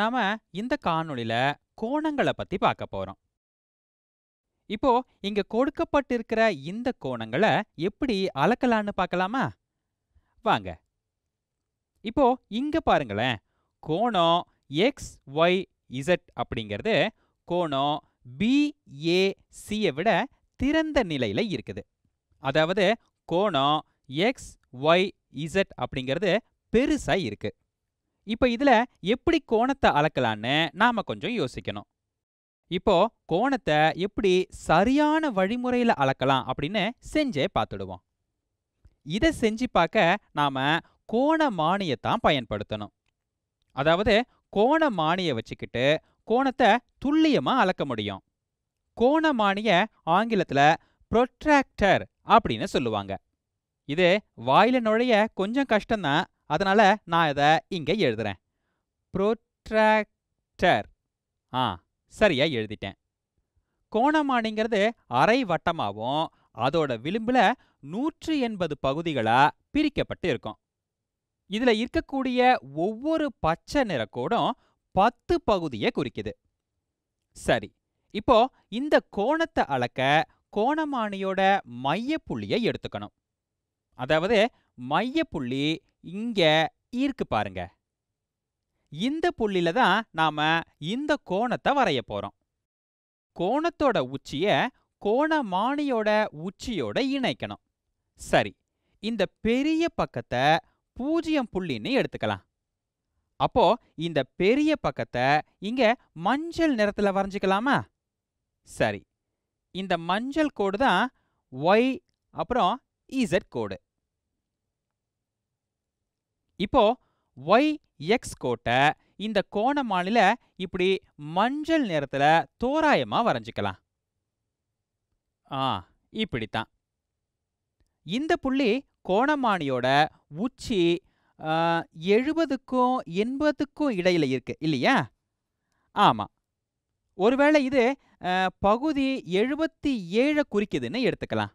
நாம இந்த காணொளியில கோணங்களை பத்தி பார்க்க போறோம் இப்போ இங்க கொடுக்கப்பட்டிருக்கிற இந்த கோணங்களை எப்படி அளக்கலான்னு பார்க்கலாமா வாங்க இப்போ இங்க பாருங்களேன் கோணம் எக்ஸ் ஒய் இசட் அப்படிங்கிறது கோணம் பிஏசியை விட திறந்த நிலையில இருக்குது அதாவது கோணம் எக்ஸ் ஒய் இசட் அப்படிங்கிறது பெருசா இருக்கு இப்போ இதில் எப்படி கோணத்தை அளக்கலான்னு நாம் கொஞ்சம் யோசிக்கணும் இப்போ கோணத்தை எப்படி சரியான வழிமுறையில் அளக்கலாம் அப்படின்னு செஞ்சே பார்த்துடுவோம் இதை செஞ்சு பார்க்க நாம் கோண மானியத்தான் பயன்படுத்தணும் அதாவது கோண மானிய வச்சுக்கிட்டு கோணத்தை துல்லியமாக அளக்க முடியும் கோண மானிய ஆங்கிலத்தில் ப்ரொட்ராக்டர் அப்படின்னு சொல்லுவாங்க இது வாயில நுழைய கொஞ்சம் கஷ்டம்தான் அதனால் நான் இதை இங்கே எழுதுகிறேன் ப்ரோட்ராக்டர் ஆ சரியாக எழுதிட்டேன் கோணமானிங்கிறது அரை வட்டமாகவும் அதோட விளிம்பில் நூற்றி எண்பது பகுதிகளாக பிரிக்கப்பட்டு இருக்கும் இதில் இருக்கக்கூடிய ஒவ்வொரு பச்சை நிறக்கோடும் பத்து பகுதியை குறிக்குது சரி இப்போ இந்த கோணத்தை அளக்க கோணமானியோட மைய புள்ளியை எடுத்துக்கணும் அதாவது மையப்புள்ளி இங்கே இருக்கு பாருங்க இந்த புள்ளியில தான் நாம இந்த கோணத்தை வரைய போறோம் கோணத்தோட உச்சிய கோணமானியோட உச்சியோட இணைக்கணும் சரி இந்த பெரிய பக்கத்தை பூஜ்ஜியம் புள்ளின்னு எடுத்துக்கலாம் அப்போ இந்த பெரிய பக்கத்தை இங்க மஞ்சள் நிறத்துல வரைஞ்சிக்கலாமா சரி இந்த மஞ்சள் கோடு தான் ஒய் அப்புறம் இசட் கோடு இப்போ ஒய் எக்ஸ் கோட்டை இந்த கோணமானில இப்படி மஞ்சள் நிறத்துல தோராயமா வரைஞ்சிக்கலாம் ஆ இப்படித்தான் இந்த புள்ளி கோணமானியோட உச்சி எழுபதுக்கும் எண்பதுக்கும் இடையில இருக்கு இல்லையா ஆமாம் ஒருவேளை இது பகுதி எழுபத்தி ஏழை குறிக்குதுன்னு எடுத்துக்கலாம்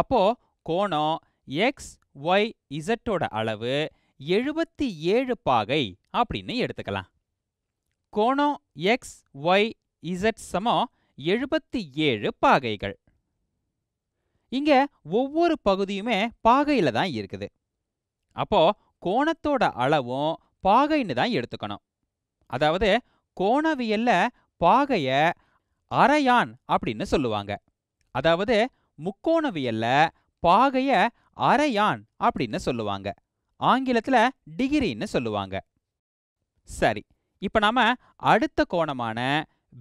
அப்போ கோணம் எக்ஸ் ஒய் இசட்டோட அளவு எழுபத்தி ஏழு பாகை அப்படின்னு எடுத்துக்கலாம் கோணம் எக்ஸ் ஒய் இசட் சமம் எழுபத்தி ஏழு பாகைகள் இங்க ஒவ்வொரு பகுதியுமே பாகையில தான் இருக்குது அப்போ கோணத்தோட அளவும் பாகைன்னு தான் எடுத்துக்கணும் அதாவது கோணவியல்ல பாகைய அரையான் அப்படின்னு சொல்லுவாங்க அதாவது முக்கோணவியல்ல பாகைய அரையான் அப்படின்னு சொல்லுவாங்க ஆங்கிலத்துல டிகிரின்னு சொல்லுவாங்க சரி இப்போ நாம அடுத்த கோணமான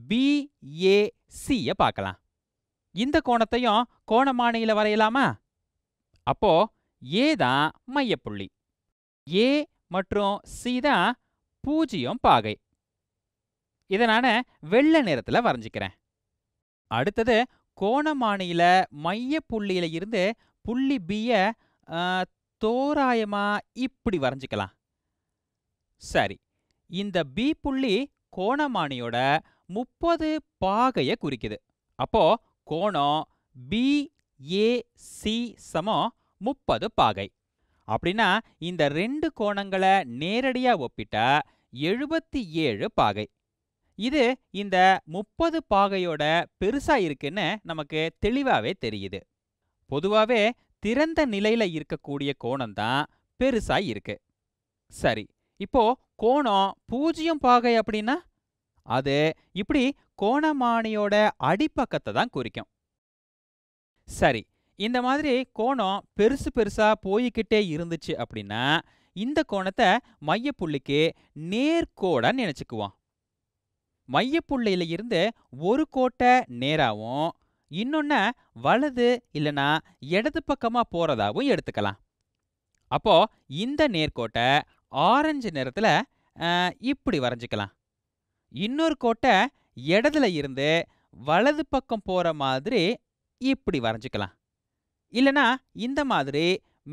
பிஏசியை பார்க்கலாம் இந்த கோணத்தையும் கோணமானையில் வரையலாமா அப்போ ஏ தான் மையப்புள்ளி ஏ மற்றும் சி தான் பூஜ்ஜியம் பாகை இதை நான் வெள்ளை நிறத்தில் வரைஞ்சிக்கிறேன் அடுத்தது கோணமானியில் மையப்புள்ளியில இருந்து புள்ளி பியை தோராயமாக இப்படி வரைஞ்சிக்கலாம் சரி இந்த பி புள்ளி கோணமானியோட முப்பது பாகையை குறிக்குது அப்போ கோணம் பிஏசி சமம் முப்பது பாகை அப்படின்னா இந்த ரெண்டு கோணங்களை நேரடியாக ஒப்பிட்டா எழுபத்தி ஏழு பாகை இது இந்த முப்பது பாகையோட பெருசாக இருக்குன்னு நமக்கு தெளிவாகவே தெரியுது பொதுவாவே திறந்த நிலையில இருக்கக்கூடிய கோணம் தான் பெருசாய் இருக்கு சரி இப்போ கோணம் பூஜ்ஜியம் பாகை அப்படின்னா அது இப்படி கோணமானியோட அடிப்பக்கத்தை தான் குறிக்கும் சரி இந்த மாதிரி கோணம் பெருசு பெருசா போய்கிட்டே இருந்துச்சு அப்படின்னா இந்த கோணத்தை மையப்புள்ளிக்கு நேர்கோடா நினைச்சுக்குவோம் மையப்புள்ளையில இருந்து ஒரு கோட்டை நேராவும் இன்னொன்று வலது இல்லைனா இடது பக்கமாக போகிறதாகவும் எடுத்துக்கலாம் அப்போது இந்த நேர்கோட்டை ஆரஞ்சு நிறத்தில் இப்படி வரைஞ்சிக்கலாம் இன்னொரு கோட்டை இடதுல இருந்து வலது பக்கம் போகிற மாதிரி இப்படி வரைஞ்சிக்கலாம் இல்லைனா இந்த மாதிரி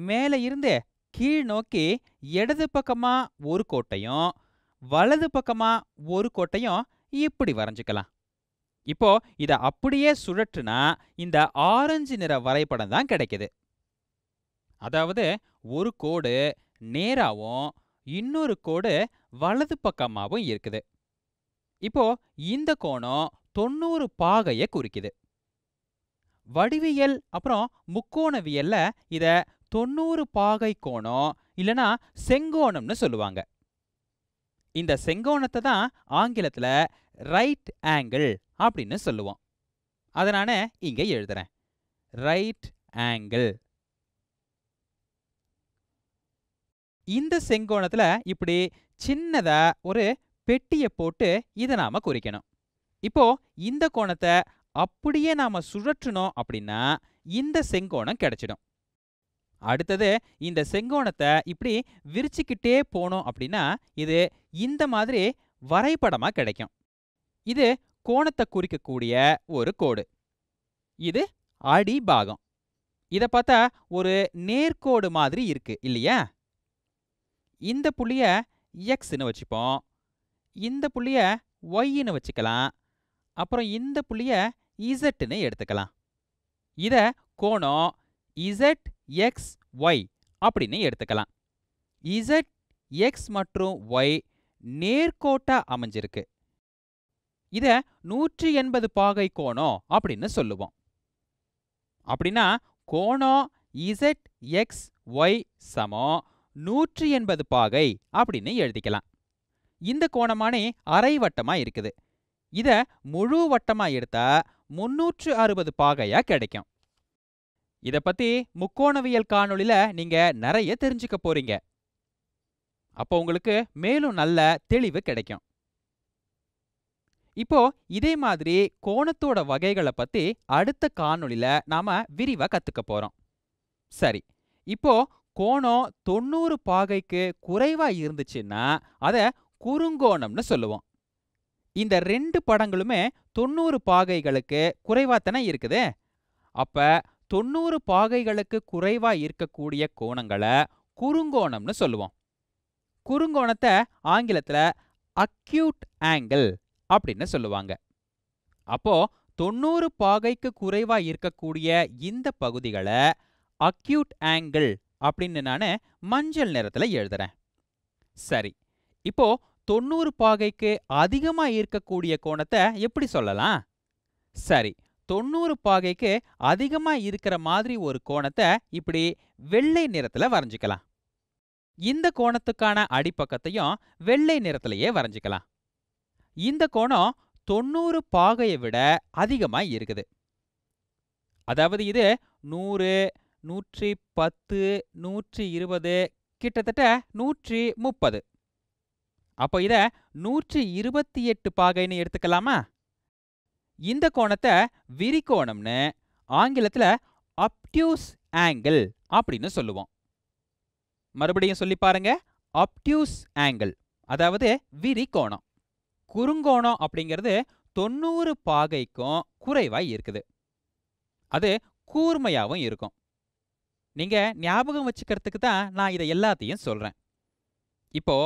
மேலே இருந்து கீழ் நோக்கி இடது பக்கமாக ஒரு கோட்டையும் வலது பக்கமாக ஒரு கோட்டையும் இப்படி வரைஞ்சிக்கலாம் இப்போ இதை அப்படியே சுழற்றுனா இந்த ஆரஞ்சு நிற வரைபடம் தான் கிடைக்குது அதாவது ஒரு கோடு நேராகவும் இன்னொரு கோடு வலது பக்கமாகவும் இருக்குது இப்போ இந்த கோணம் தொண்ணூறு பாகையை குறிக்குது வடிவியல் அப்புறம் முக்கோணவியல்ல இத தொண்ணூறு பாகை கோணம் இல்லனா செங்கோணம்னு சொல்லுவாங்க இந்த செங்கோணத்தை தான் ஆங்கிலத்துல ரைட் ஆங்கிள் அப்படின்னு சொல்லுவோம் அதனால இங்கே எழுதுறேன் ரைட் ஆங்கிள் இந்த செங்கோணத்தில் இப்படி சின்னதாக ஒரு பெட்டியை போட்டு இதை நாம் குறிக்கணும் இப்போ இந்த கோணத்தை அப்படியே நாம் சுழற்றணும் அப்படின்னா இந்த செங்கோணம் கிடைச்சிடும் அடுத்தது இந்த செங்கோணத்தை இப்படி விரிச்சுக்கிட்டே போனோம் அப்படின்னா இது இந்த மாதிரி வரைபடமாக கிடைக்கும் இது கோணத்தை குறிக்கக்கூடிய ஒரு கோடு இது அடி பாகம் இதை பார்த்தா ஒரு நேர்கோடு மாதிரி இருக்கு இல்லையா இந்த புள்ளிய எக்ஸ்ன்னு வச்சுப்போம் இந்த புள்ளிய ஒய்னு வச்சுக்கலாம் அப்புறம் இந்த புள்ளிய இசட்டுன்னு எடுத்துக்கலாம் இதை கோணம் இசட் எக்ஸ் ஒய் அப்படின்னு எடுத்துக்கலாம் இசட் எக்ஸ் மற்றும் ஒய் நேர்கோட்டாக அமைஞ்சிருக்கு இத நூற்றி எண்பது பாகை கோணம் அப்படின்னு சொல்லுவோம் அப்படின்னா கோணம் இசட் எக்ஸ் ஒய் சமம் நூற்றி எண்பது பாகை அப்படின்னு எழுதிக்கலாம் இந்த கோணமானே அரை வட்டமா இருக்குது இத முழு வட்டமா எடுத்தா முன்னூற்று அறுபது பாகையா கிடைக்கும் இத பத்தி முக்கோணவியல் காணொளியில நீங்க நிறைய தெரிஞ்சுக்க போறீங்க அப்போ உங்களுக்கு மேலும் நல்ல தெளிவு கிடைக்கும் இப்போ இதே மாதிரி கோணத்தோட வகைகளை பத்தி அடுத்த காணொளியில நாம விரிவா கத்துக்க போறோம் சரி இப்போ கோணம் தொண்ணூறு பாகைக்கு குறைவா இருந்துச்சுன்னா அதை குறுங்கோணம்னு சொல்லுவோம் இந்த ரெண்டு படங்களுமே தொண்ணூறு பாகைகளுக்கு குறைவாத்தானே இருக்குது அப்ப தொண்ணூறு பாகைகளுக்கு குறைவா இருக்கக்கூடிய கோணங்களை குறுங்கோணம்னு சொல்லுவோம் குறுங்கோணத்தை ஆங்கிலத்துல அக்யூட் ஆங்கிள் அப்படின்னு சொல்லுவாங்க அப்போ தொண்ணூறு பாகைக்கு குறைவா இருக்கக்கூடிய இந்த பகுதிகளை அக்யூட் ஆங்கிள் அப்படின்னு நான் மஞ்சள் நிறத்துல எழுதுறேன் சரி இப்போ தொண்ணூறு பாகைக்கு அதிகமா இருக்கக்கூடிய கோணத்தை எப்படி சொல்லலாம் சரி தொண்ணூறு பாகைக்கு அதிகமா இருக்கிற மாதிரி ஒரு கோணத்தை இப்படி வெள்ளை நிறத்துல வரைஞ்சிக்கலாம் இந்த கோணத்துக்கான அடிப்பக்கத்தையும் வெள்ளை நிறத்திலேயே வரைஞ்சிக்கலாம் இந்த கோணம் தொண்ணூறு பாகையை விட அதிகமாக இருக்குது அதாவது இது நூறு நூற்றி பத்து நூற்றி இருபது கிட்டத்தட்ட நூற்றி முப்பது அப்போ இதை நூற்றி இருபத்தி எட்டு பாகைன்னு எடுத்துக்கலாமா இந்த கோணத்தை விரிகோணம்னு ஆங்கிலத்தில் அப்டியூஸ் ஆங்கிள் அப்படின்னு சொல்லுவோம் மறுபடியும் சொல்லி பாருங்க அப்டியூஸ் ஆங்கிள் அதாவது விரிகோணம் குறுங்கோணம் அப்படிங்கிறது தொண்ணூறு பாகைக்கும் குறைவாக இருக்குது அது கூர்மையாகவும் இருக்கும் நீங்க ஞாபகம் வச்சுக்கிறதுக்கு தான் நான் இதை எல்லாத்தையும் சொல்றேன் இப்போ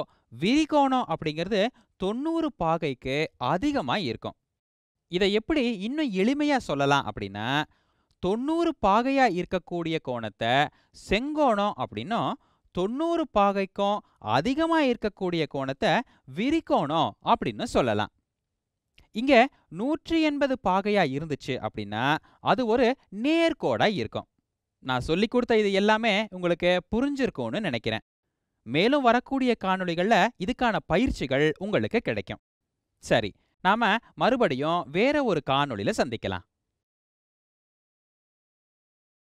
விரிகோணம் அப்படிங்கிறது தொண்ணூறு பாகைக்கு அதிகமாக இருக்கும் இதை எப்படி இன்னும் எளிமையாக சொல்லலாம் அப்படின்னா தொண்ணூறு பாகையாக இருக்கக்கூடிய கோணத்தை செங்கோணம் அப்படின்னும் தொண்ணூறு பாகைக்கும் அதிகமாக இருக்கக்கூடிய கோணத்தை விரிக்கோணம் அப்படின்னு சொல்லலாம் இங்க நூற்றி எண்பது பாகையா இருந்துச்சு அப்படின்னா அது ஒரு நேர்கோடா இருக்கும் நான் சொல்லி கொடுத்த இது எல்லாமே உங்களுக்கு புரிஞ்சிருக்கும்னு நினைக்கிறேன் மேலும் வரக்கூடிய காணொளிகளில் இதுக்கான பயிற்சிகள் உங்களுக்கு கிடைக்கும் சரி நாம மறுபடியும் வேற ஒரு காணொளியில சந்திக்கலாம்